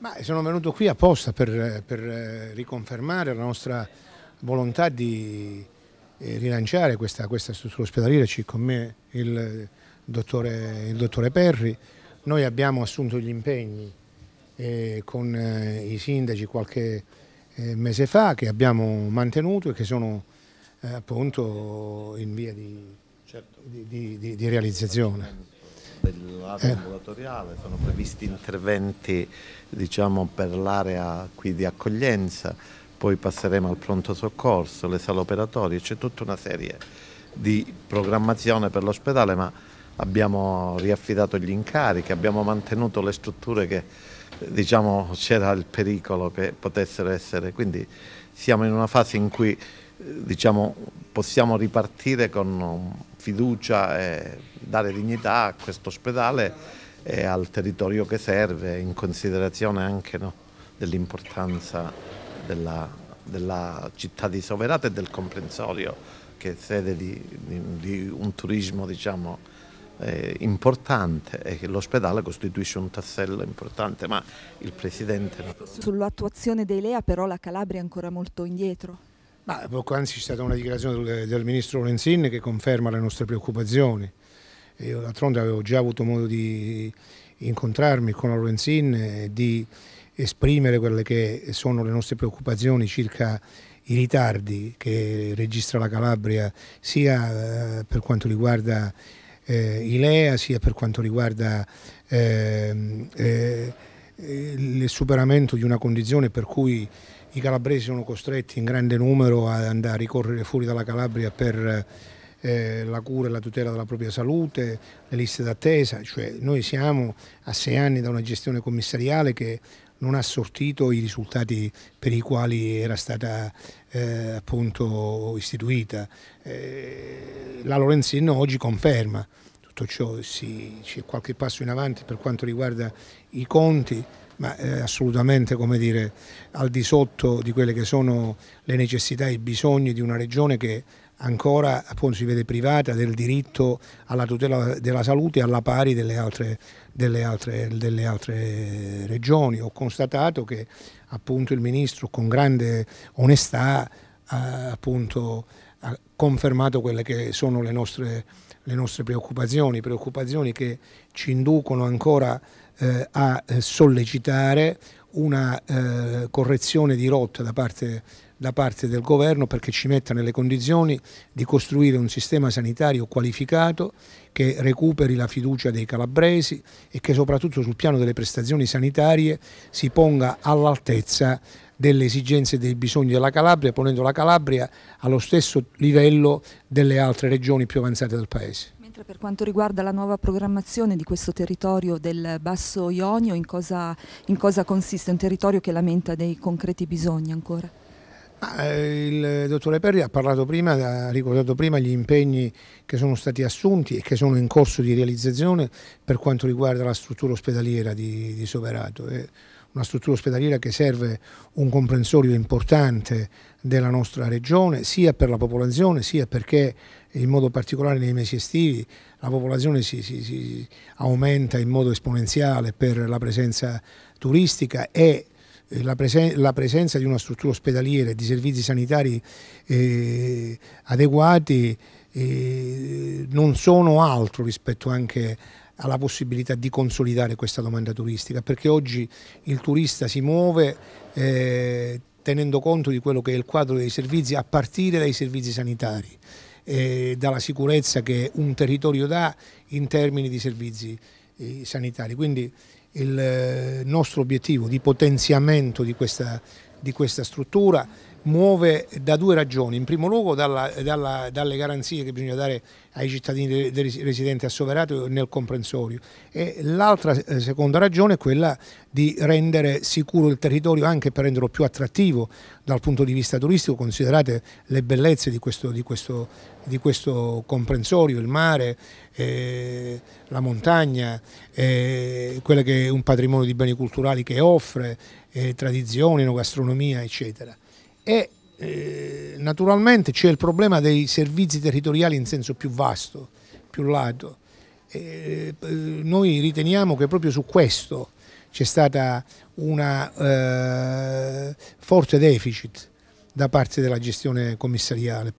Ma sono venuto qui apposta per, per eh, riconfermare la nostra volontà di eh, rilanciare questa, questa struttura ospedaliera, c'è con me il dottore, il dottore, Perri. Noi abbiamo assunto gli impegni eh, con eh, i sindaci qualche eh, mese fa che abbiamo mantenuto e che sono eh, appunto in via di, certo. di, di, di realizzazione per l'area eh. ambulatoriale, sono previsti interventi diciamo, per l'area di accoglienza, poi passeremo al pronto soccorso, le sale operatorie, c'è tutta una serie di programmazione per l'ospedale, ma abbiamo riaffidato gli incarichi, abbiamo mantenuto le strutture che diciamo, c'era il pericolo che potessero essere, quindi siamo in una fase in cui diciamo, possiamo ripartire con fiducia e dare dignità a questo ospedale e al territorio che serve, in considerazione anche no, dell'importanza della, della, città di Soverata e del comprensorio, che è sede di, di, di un turismo diciamo, eh, importante e che l'ospedale costituisce un tassello importante, ma il Presidente... Sull'attuazione dei LEA però la Calabria è ancora molto indietro. Ma poc'anzi c'è stata una dichiarazione del, del ministro Lorenzin che conferma le nostre preoccupazioni. Io d'altronde avevo già avuto modo di incontrarmi con Lorenzin e di esprimere quelle che sono le nostre preoccupazioni circa i ritardi che registra la Calabria sia eh, per quanto riguarda eh, Ilea sia per quanto riguarda ehm, eh, eh, il superamento di una condizione per cui i calabresi sono costretti in grande numero ad andare a ricorrere fuori dalla Calabria per eh, la cura e la tutela della propria salute, le liste d'attesa, cioè noi siamo a sei anni da una gestione commissariale che non ha sortito i risultati per i quali era stata eh, appunto istituita. Eh, la Lorenzin oggi conferma tutto ciò si, c'è qualche passo in avanti per quanto riguarda i conti, ma eh, assolutamente dire, al di sotto di quelle che sono le necessità e i bisogni di una regione che ancora appunto, si vede privata del diritto alla tutela della salute alla pari delle altre, delle altre, delle altre regioni. Ho constatato che appunto, il Ministro con grande onestà ha, appunto, ha confermato quelle che sono le nostre le nostre preoccupazioni, preoccupazioni che ci inducono ancora eh, a eh, sollecitare una eh, correzione di rotta da parte, da parte, del governo perché ci metta nelle condizioni di costruire un sistema sanitario qualificato che recuperi la fiducia dei calabresi e che soprattutto sul piano delle prestazioni sanitarie si ponga all'altezza delle esigenze e dei bisogni della Calabria, ponendo la Calabria allo stesso livello delle altre regioni più avanzate del Paese Mentre per quanto riguarda la nuova programmazione di questo territorio del Basso Ionio, in cosa, in cosa consiste? Un territorio che lamenta dei concreti bisogni ancora? Eh, il dottore Perri ha parlato prima, ha ricordato prima gli impegni che sono stati assunti e che sono in corso di realizzazione per quanto riguarda la struttura ospedaliera di, di Soverato una struttura ospedaliera che serve un comprensorio importante della nostra regione, sia per la popolazione, sia perché in modo particolare nei mesi estivi la popolazione si, si, si aumenta in modo esponenziale per la presenza turistica e eh, la, presen la, presenza di una struttura ospedaliera e di servizi sanitari eh, adeguati eh, non sono altro rispetto anche ha la possibilità di consolidare questa domanda turistica, perché oggi il turista si muove eh, tenendo conto di quello che è il quadro dei servizi a partire dai servizi sanitari, e eh, dalla sicurezza che un territorio dà in termini di servizi eh, sanitari. Quindi il eh, nostro obiettivo di potenziamento di questa, di questa struttura muove da due ragioni. In primo luogo dalla, dalla, dalle garanzie che bisogna dare ai cittadini residenti a nel comprensorio e l'altra eh, seconda ragione è quella di rendere sicuro il territorio anche per renderlo più attrattivo dal punto di vista turistico, considerate le bellezze di questo, di questo, di questo comprensorio, il mare, eh, la montagna, eh, quello che è un patrimonio di beni culturali che offre, eh, tradizioni, no, gastronomia eccetera. E eh, naturalmente c'è il problema dei servizi territoriali in senso più vasto, più lato. Eh, noi riteniamo che proprio su questo c'è stata una eh, forte deficit da parte della gestione commissariale.